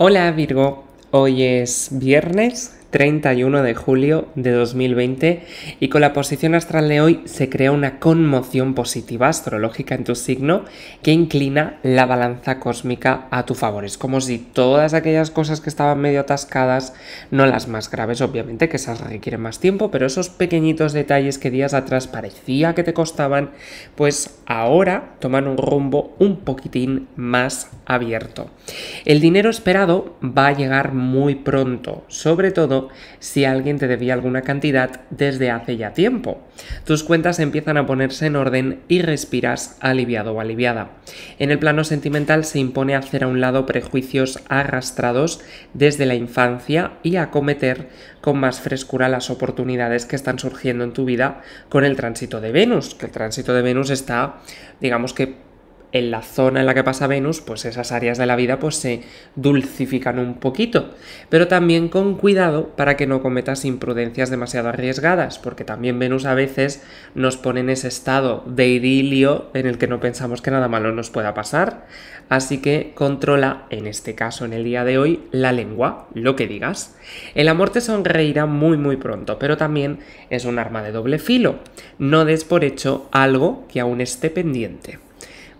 Hola Virgo, hoy es viernes 31 de julio de 2020 y con la posición astral de hoy se crea una conmoción positiva astrológica en tu signo que inclina la balanza cósmica a tu favor. Es como si todas aquellas cosas que estaban medio atascadas, no las más graves obviamente, que esas requieren más tiempo, pero esos pequeñitos detalles que días atrás parecía que te costaban, pues ahora toman un rumbo un poquitín más abierto. El dinero esperado va a llegar muy pronto, sobre todo si alguien te debía alguna cantidad desde hace ya tiempo. Tus cuentas empiezan a ponerse en orden y respiras aliviado o aliviada. En el plano sentimental se impone hacer a un lado prejuicios arrastrados desde la infancia y acometer con más frescura las oportunidades que están surgiendo en tu vida con el tránsito de Venus, que el tránsito de Venus está, digamos que en la zona en la que pasa Venus, pues esas áreas de la vida pues se dulcifican un poquito, pero también con cuidado para que no cometas imprudencias demasiado arriesgadas, porque también Venus a veces nos pone en ese estado de idilio en el que no pensamos que nada malo nos pueda pasar, así que controla, en este caso en el día de hoy, la lengua, lo que digas. El amor te sonreirá muy muy pronto, pero también es un arma de doble filo. No des por hecho algo que aún esté pendiente.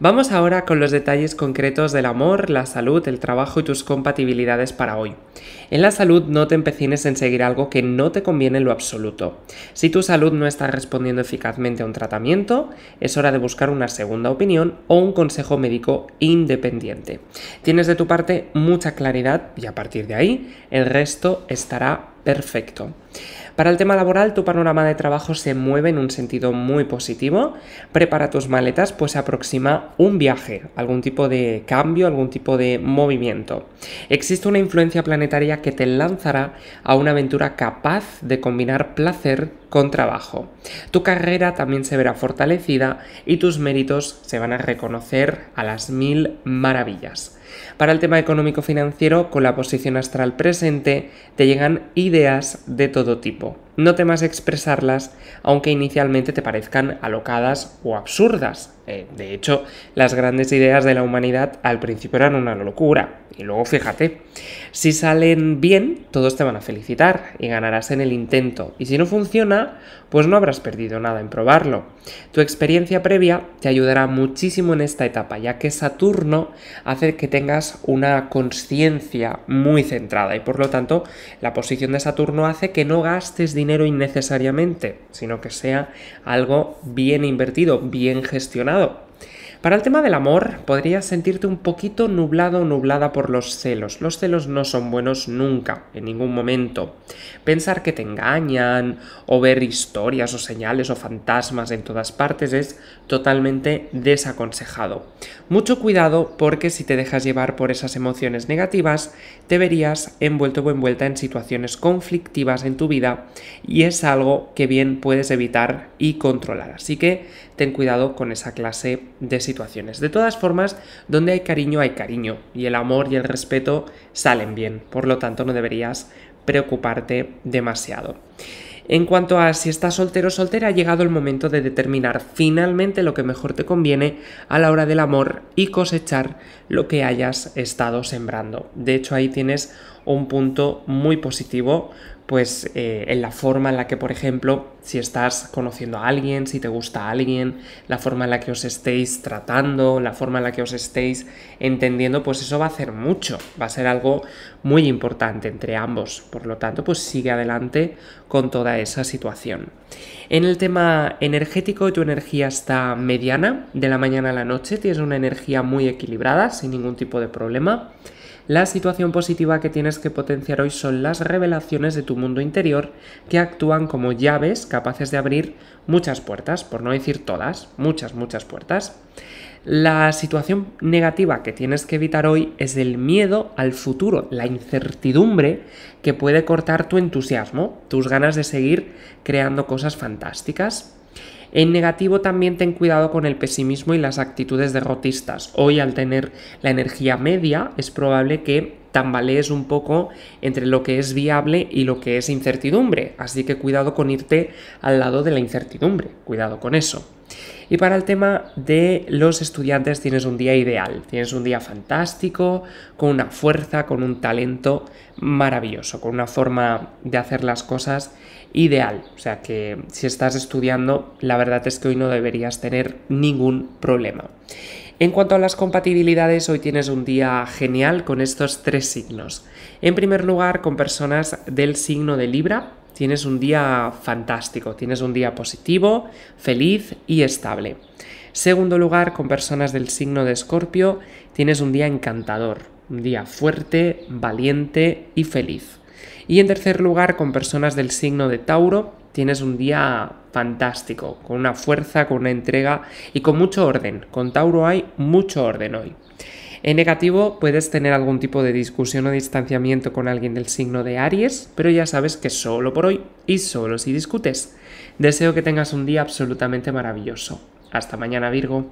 Vamos ahora con los detalles concretos del amor, la salud, el trabajo y tus compatibilidades para hoy. En la salud no te empecines en seguir algo que no te conviene en lo absoluto. Si tu salud no está respondiendo eficazmente a un tratamiento, es hora de buscar una segunda opinión o un consejo médico independiente. Tienes de tu parte mucha claridad y a partir de ahí el resto estará Perfecto. Para el tema laboral, tu panorama de trabajo se mueve en un sentido muy positivo. Prepara tus maletas, pues se aproxima un viaje, algún tipo de cambio, algún tipo de movimiento. Existe una influencia planetaria que te lanzará a una aventura capaz de combinar placer con trabajo. Tu carrera también se verá fortalecida y tus méritos se van a reconocer a las mil maravillas. Para el tema económico-financiero, con la posición astral presente, te llegan ideas de todo tipo no temas expresarlas, aunque inicialmente te parezcan alocadas o absurdas. Eh, de hecho, las grandes ideas de la humanidad al principio eran una locura. Y luego fíjate, si salen bien, todos te van a felicitar y ganarás en el intento. Y si no funciona, pues no habrás perdido nada en probarlo. Tu experiencia previa te ayudará muchísimo en esta etapa, ya que Saturno hace que tengas una conciencia muy centrada y por lo tanto la posición de Saturno hace que no gastes dinero dinero innecesariamente, sino que sea algo bien invertido, bien gestionado. Para el tema del amor, podrías sentirte un poquito nublado o nublada por los celos. Los celos no son buenos nunca, en ningún momento. Pensar que te engañan o ver historias o señales o fantasmas en todas partes es totalmente desaconsejado. Mucho cuidado porque si te dejas llevar por esas emociones negativas, te verías envuelto o envuelta en situaciones conflictivas en tu vida y es algo que bien puedes evitar y controlar. Así que ten cuidado con esa clase de situaciones. De todas formas, donde hay cariño hay cariño y el amor y el respeto salen bien, por lo tanto no deberías preocuparte demasiado. En cuanto a si estás soltero o soltera, ha llegado el momento de determinar finalmente lo que mejor te conviene a la hora del amor y cosechar lo que hayas estado sembrando. De hecho, ahí tienes un punto muy positivo pues eh, en la forma en la que, por ejemplo, si estás conociendo a alguien, si te gusta a alguien, la forma en la que os estéis tratando, la forma en la que os estéis entendiendo, pues eso va a hacer mucho, va a ser algo muy importante entre ambos. Por lo tanto, pues sigue adelante con toda esa situación. En el tema energético, tu energía está mediana, de la mañana a la noche, tienes una energía muy equilibrada, sin ningún tipo de problema. La situación positiva que tienes que potenciar hoy son las revelaciones de tu mundo interior que actúan como llaves capaces de abrir muchas puertas, por no decir todas, muchas, muchas puertas. La situación negativa que tienes que evitar hoy es el miedo al futuro, la incertidumbre que puede cortar tu entusiasmo, tus ganas de seguir creando cosas fantásticas. En negativo también ten cuidado con el pesimismo y las actitudes derrotistas. Hoy al tener la energía media es probable que tambalees un poco entre lo que es viable y lo que es incertidumbre, así que cuidado con irte al lado de la incertidumbre, cuidado con eso. Y para el tema de los estudiantes tienes un día ideal, tienes un día fantástico, con una fuerza, con un talento maravilloso, con una forma de hacer las cosas ideal. O sea que si estás estudiando, la verdad es que hoy no deberías tener ningún problema. En cuanto a las compatibilidades, hoy tienes un día genial con estos tres signos. En primer lugar, con personas del signo de Libra, tienes un día fantástico, tienes un día positivo, feliz y estable. Segundo lugar, con personas del signo de Escorpio, tienes un día encantador, un día fuerte, valiente y feliz. Y en tercer lugar, con personas del signo de Tauro, tienes un día fantástico, con una fuerza, con una entrega y con mucho orden. Con Tauro hay mucho orden hoy. En negativo puedes tener algún tipo de discusión o distanciamiento con alguien del signo de Aries, pero ya sabes que solo por hoy y solo si discutes. Deseo que tengas un día absolutamente maravilloso. Hasta mañana Virgo.